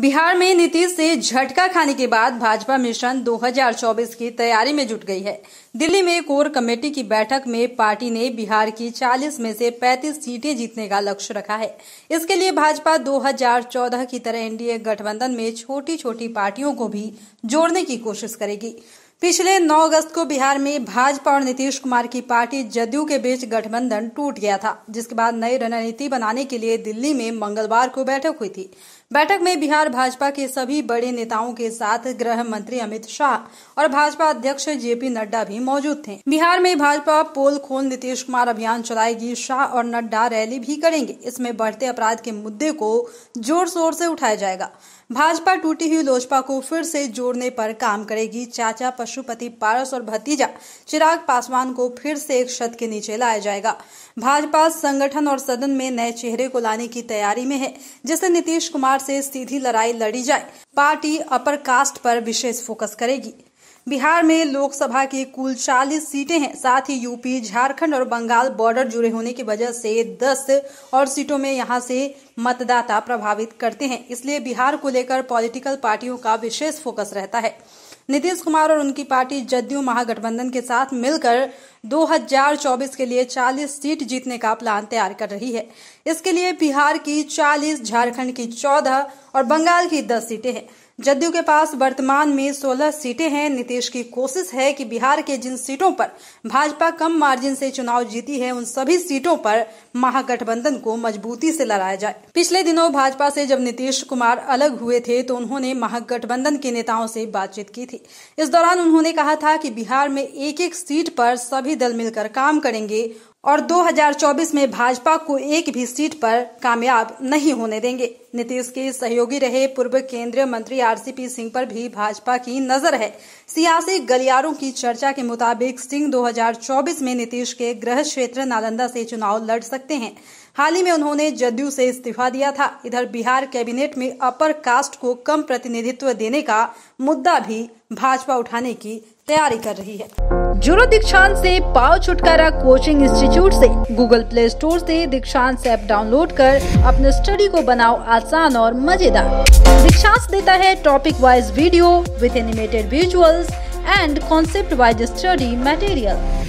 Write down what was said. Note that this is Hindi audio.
बिहार में नीतीश से झटका खाने के बाद भाजपा मिशन 2024 की तैयारी में जुट गई है दिल्ली में कोर कमेटी की बैठक में पार्टी ने बिहार की 40 में से 35 सीटें जीतने का लक्ष्य रखा है इसके लिए भाजपा 2014 की तरह एनडीए गठबंधन में छोटी छोटी पार्टियों को भी जोड़ने की कोशिश करेगी पिछले 9 अगस्त को बिहार में भाजपा और नीतीश कुमार की पार्टी जदयू के बीच गठबंधन टूट गया था जिसके बाद नई रणनीति बनाने के लिए दिल्ली में मंगलवार को बैठक हुई थी बैठक में बिहार भाजपा के सभी बड़े नेताओं के साथ गृह मंत्री अमित शाह और भाजपा अध्यक्ष जेपी नड्डा भी मौजूद थे बिहार में भाजपा पोल खोल नीतीश कुमार अभियान चलाएगी शाह और नड्डा रैली भी करेंगे इसमें बढ़ते अपराध के मुद्दे को जोर शोर से उठाया जाएगा भाजपा टूटी हुई लोजपा को फिर से जोड़ने पर काम करेगी चाचा पशुपति पारस और भतीजा चिराग पासवान को फिर से एक छत के नीचे लाया जाएगा भाजपा संगठन और सदन में नए चेहरे को लाने की तैयारी में है जिससे नीतीश कुमार से सीधी लड़ाई लड़ी जाए पार्टी अपर कास्ट पर विशेष फोकस करेगी बिहार में लोकसभा की कुल 40 सीटें हैं साथ ही यूपी झारखंड और बंगाल बॉर्डर जुड़े होने की वजह से 10 और सीटों में यहां से मतदाता प्रभावित करते हैं इसलिए बिहार को लेकर पॉलिटिकल पार्टियों का विशेष फोकस रहता है नीतीश कुमार और उनकी पार्टी जदयू महागठबंधन के साथ मिलकर 2024 के लिए 40 सीट जीतने का प्लान तैयार कर रही है इसके लिए बिहार की 40, झारखंड की 14 और बंगाल की 10 सीटें हैं जदयू के पास वर्तमान में 16 सीटें हैं नीतीश की कोशिश है कि बिहार के जिन सीटों पर भाजपा कम मार्जिन से चुनाव जीती है उन सभी सीटों पर महागठबंधन को मजबूती से लड़ाया जाए पिछले दिनों भाजपा से जब नीतीश कुमार अलग हुए थे तो उन्होंने महागठबंधन के नेताओं से बातचीत की थी इस दौरान उन्होंने कहा था कि बिहार में एक एक सीट पर सभी दल मिलकर काम करेंगे और 2024 में भाजपा को एक भी सीट पर कामयाब नहीं होने देंगे नीतीश के सहयोगी रहे पूर्व केंद्रीय मंत्री आरसीपी सिंह पर भी भाजपा की नजर है सियासी गलियारों की चर्चा के मुताबिक सिंह 2024 में नीतीश के गृह क्षेत्र नालंदा से चुनाव लड़ सकते हैं हाल ही में उन्होंने जदयू से इस्तीफा दिया था इधर बिहार कैबिनेट में अपर कास्ट को कम प्रतिनिधित्व देने का मुद्दा भी भाजपा उठाने की तैयारी कर रही है जुड़ो दीक्षांत से पाव छुटकारा कोचिंग इंस्टीट्यूट से गूगल प्ले स्टोर से दीक्षांत ऐप डाउनलोड कर अपने स्टडी को बनाओ आसान और मजेदार दीक्षांत देता है topic wise video with animated visuals and concept wise study material